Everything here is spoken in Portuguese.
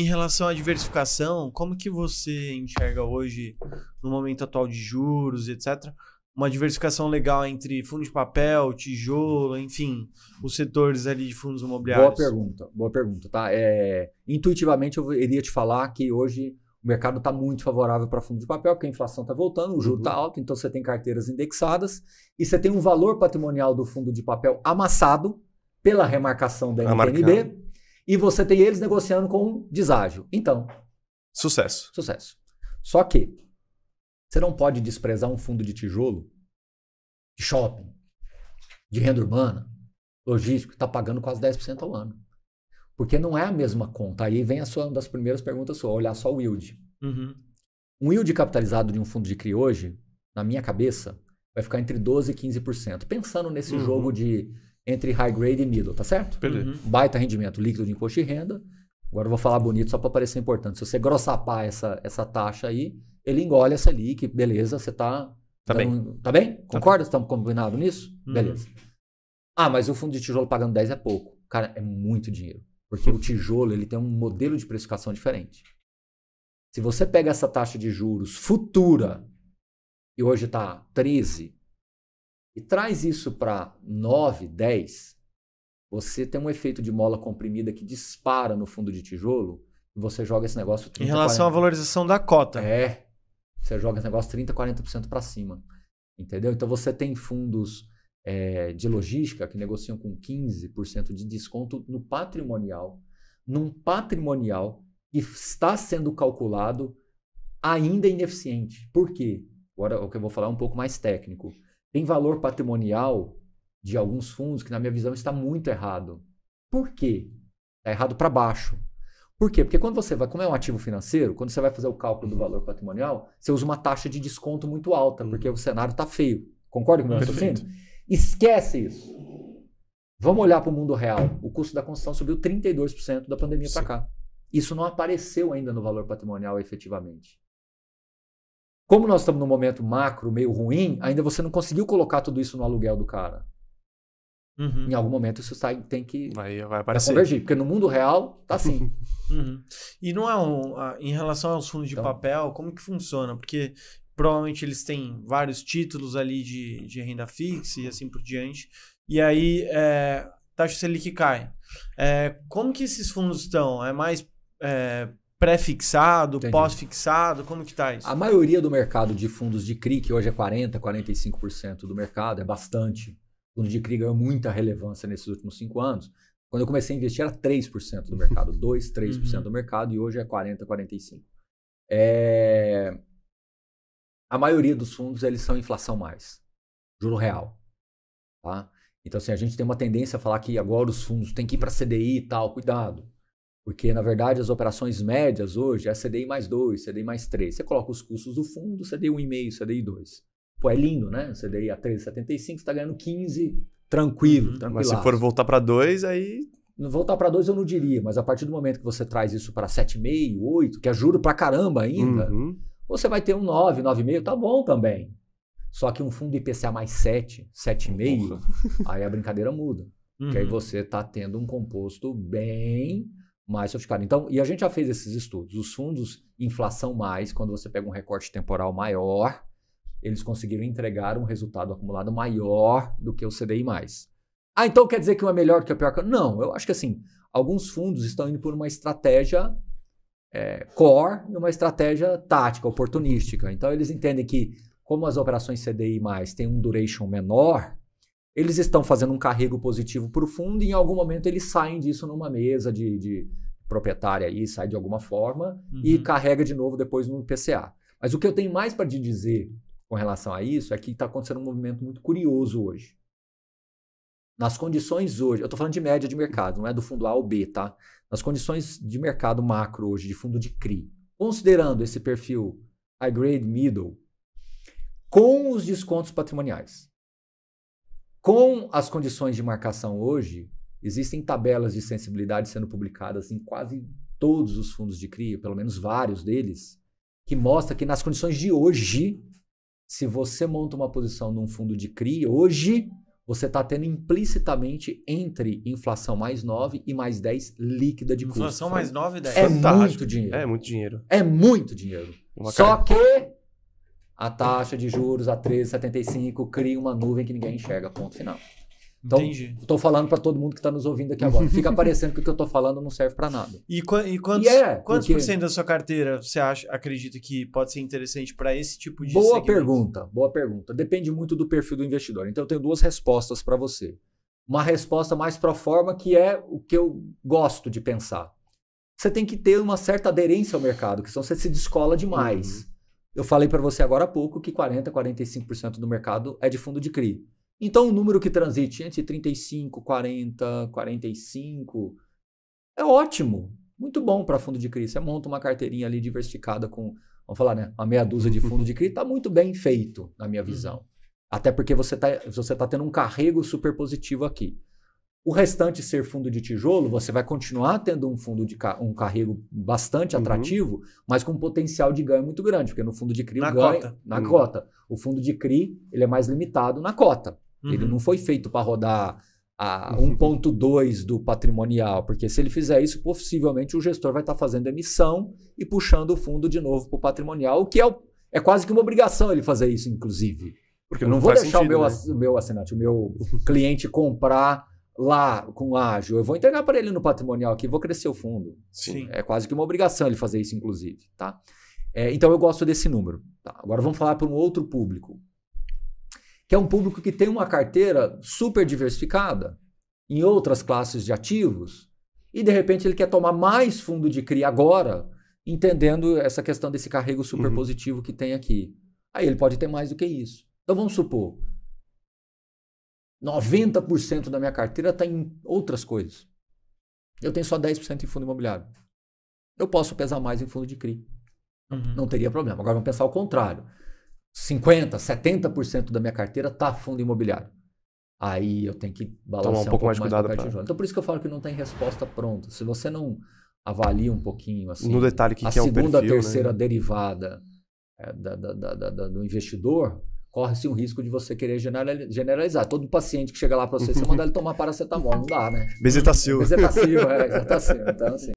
Em relação à diversificação, como que você enxerga hoje, no momento atual de juros, etc., uma diversificação legal entre fundo de papel, tijolo, enfim, os setores ali de fundos imobiliários? Boa pergunta, boa pergunta, tá? É, intuitivamente eu iria te falar que hoje o mercado está muito favorável para fundo de papel, porque a inflação está voltando, o juro está uhum. Tá alto, então você tem carteiras indexadas e você tem um valor patrimonial do fundo de papel amassado pela remarcação da MPNB e você tem eles negociando com um deságio. Então. Sucesso. Sucesso. Só que você não pode desprezar um fundo de tijolo, de shopping, de renda urbana, logístico, está pagando quase 10% ao ano. Porque não é a mesma conta. Aí vem a sua, uma das primeiras perguntas sua, olhar só o yield. Uhum. Um yield capitalizado de um fundo de CRI hoje, na minha cabeça, vai ficar entre 12% e 15%. Pensando nesse uhum. jogo de entre high grade e middle, tá certo? Beleza. Uhum. Baita rendimento líquido de imposto de renda. Agora eu vou falar bonito só para parecer importante. Se você grossapar essa, essa taxa aí, ele engole essa LIC, beleza, você tá. Tá, tá bem. tá bem? Concorda? Estamos tá combinados nisso? Uhum. Beleza. Ah, mas o fundo de tijolo pagando 10 é pouco. Cara, é muito dinheiro. Porque o tijolo ele tem um modelo de precificação diferente. Se você pega essa taxa de juros futura, e hoje está 13, e traz isso para 9, 10, você tem um efeito de mola comprimida que dispara no fundo de tijolo e você joga esse negócio 30, Em relação 40. à valorização da cota. É. Você joga esse negócio 30, 40% para cima. Entendeu? Então você tem fundos é, de logística que negociam com 15% de desconto no patrimonial, num patrimonial que está sendo calculado ainda ineficiente. Por quê? Agora o que eu vou falar é um pouco mais técnico tem valor patrimonial de alguns fundos que, na minha visão, está muito errado. Por quê? Está errado para baixo. Por quê? Porque quando você vai, como é um ativo financeiro, quando você vai fazer o cálculo do uhum. valor patrimonial, você usa uma taxa de desconto muito alta, porque uhum. o cenário está feio. Concorda com o meu raciocínio? Esquece isso. Vamos olhar para o mundo real. O custo da construção subiu 32% da pandemia para cá. Isso não apareceu ainda no valor patrimonial efetivamente. Como nós estamos num momento macro meio ruim, ainda você não conseguiu colocar tudo isso no aluguel do cara. Uhum. Em algum momento isso sai, tem que vai, vai aparecer. convergir, porque no mundo real tá assim. uhum. E não é um. em relação aos fundos então, de papel, como que funciona? Porque provavelmente eles têm vários títulos ali de, de renda fixa e assim por diante. E aí é, taxa Selic cai. É, como que esses fundos estão? É mais é, pré-fixado, pós-fixado? Como que tá isso? A maioria do mercado de fundos de CRI, que hoje é 40%, 45% do mercado, é bastante. O fundo de CRI ganhou muita relevância nesses últimos cinco anos. Quando eu comecei a investir era 3% do mercado, 2, 3% uhum. do mercado, e hoje é 40, 45%. É... A maioria dos fundos, eles são inflação mais, juro real. Tá? Então, assim, a gente tem uma tendência a falar que agora os fundos têm que ir para CDI e tal, cuidado. Porque, na verdade, as operações médias hoje é CDI mais 2, CDI mais 3. Você coloca os custos do fundo, CDI 1,5, CDI 2. Pô, é lindo, né? CDI a 3,75, você está ganhando 15, tranquilo, uhum. tranquilo. Mas se for voltar para 2, aí voltar para 2 eu não diria, mas a partir do momento que você traz isso para 7,5, 8, que é juro para caramba ainda, uhum. você vai ter um 9, 9,5, tá bom também. Só que um fundo IPCA mais 7, 7,5, aí a brincadeira muda. Uhum. Que aí você tá tendo um composto bem mais sofisticado. Então, e a gente já fez esses estudos. Os fundos inflação mais, quando você pega um recorte temporal maior, eles conseguiram entregar um resultado acumulado maior do que o CDI mais. Ah, então quer dizer que um é melhor do que o pior? Não, eu acho que assim, alguns fundos estão indo por uma estratégia é, core e uma estratégia tática, oportunística. Então eles entendem que como as operações CDI mais têm um duration menor, eles estão fazendo um carrego positivo para o fundo e em algum momento eles saem disso numa mesa de, de proprietária aí sai de alguma forma uhum. e carrega de novo depois no PCA. Mas o que eu tenho mais para te dizer com relação a isso é que está acontecendo um movimento muito curioso hoje. Nas condições hoje, eu estou falando de média de mercado, não é do fundo A ou B, tá? Nas condições de mercado macro hoje, de fundo de CRI, considerando esse perfil high grade middle, com os descontos patrimoniais, com as condições de marcação hoje, Existem tabelas de sensibilidade sendo publicadas em quase todos os fundos de CRI, pelo menos vários deles, que mostra que nas condições de hoje, se você monta uma posição num fundo de CRI, hoje você está tendo implicitamente entre inflação mais 9 e mais 10 líquida de custo. Inflação mais 9 e 10. É Fantástico. muito dinheiro. É muito dinheiro. É muito dinheiro. Uma Só cara... que a taxa de juros a 13,75 cria uma nuvem que ninguém enxerga, ponto final. Então, Entendi. Estou falando para todo mundo que está nos ouvindo aqui agora. Fica parecendo que o que eu estou falando não serve para nada. E, e quantos, é, quantos porque... por cento da sua carteira você acha, acredita que pode ser interessante para esse tipo de Boa segmento? pergunta, boa pergunta. Depende muito do perfil do investidor. Então, eu tenho duas respostas para você. Uma resposta mais pro forma, que é o que eu gosto de pensar. Você tem que ter uma certa aderência ao mercado, que senão você se descola demais. Uhum. Eu falei para você agora há pouco que 40, 45% do mercado é de fundo de CRI. Então, o número que transite entre 35, 40, 45 é ótimo, muito bom para fundo de CRI. Você monta uma carteirinha ali diversificada com, vamos falar, né, uma meia dúzia de fundo de CRI, está muito bem feito, na minha uhum. visão. Até porque você está você tá tendo um carrego super positivo aqui. O restante ser fundo de tijolo, você vai continuar tendo um fundo de ca um carrego bastante uhum. atrativo, mas com um potencial de ganho muito grande, porque no fundo de CRI na o ganho, cota. na uhum. cota. O fundo de CRI ele é mais limitado na cota. Uhum. Ele não foi feito para rodar a 1.2 uhum. do patrimonial, porque se ele fizer isso, possivelmente o gestor vai estar tá fazendo emissão e puxando o fundo de novo para o patrimonial, o que é, o, é quase que uma obrigação ele fazer isso, inclusive. Porque eu não, não vou deixar sentido, o, meu, né? meu assinante, o meu cliente comprar lá com ágil. Eu vou entregar para ele no patrimonial aqui, vou crescer o fundo. Sim. É quase que uma obrigação ele fazer isso, inclusive. Tá? É, então eu gosto desse número. Tá? Agora vamos falar para um outro público que é um público que tem uma carteira super diversificada em outras classes de ativos, e de repente ele quer tomar mais fundo de CRI agora, entendendo essa questão desse carrego super uhum. positivo uhum. que tem aqui. Aí ele pode ter mais do que isso. Então vamos supor, 90% da minha carteira está em outras coisas. Eu tenho só 10% em fundo imobiliário. Eu posso pesar mais em fundo de CRI. Uhum. Não teria problema. Agora vamos pensar o contrário. 50%, 70% da minha carteira está fundo imobiliário. Aí eu tenho que balançar Tomar um, pouco, um pouco mais, mais cuidado. pra... Então por isso que eu falo que não tem resposta pronta. Se você não avalia um pouquinho assim, no detalhe que a que é segunda, perfil, terceira né? derivada é, da, da, da, do investidor, corre-se um risco de você querer generalizar. Todo paciente que chega lá para você, você manda ele tomar paracetamol, não dá, né? Bezetacil. Bezetacil, é, bezetacil. Então, assim...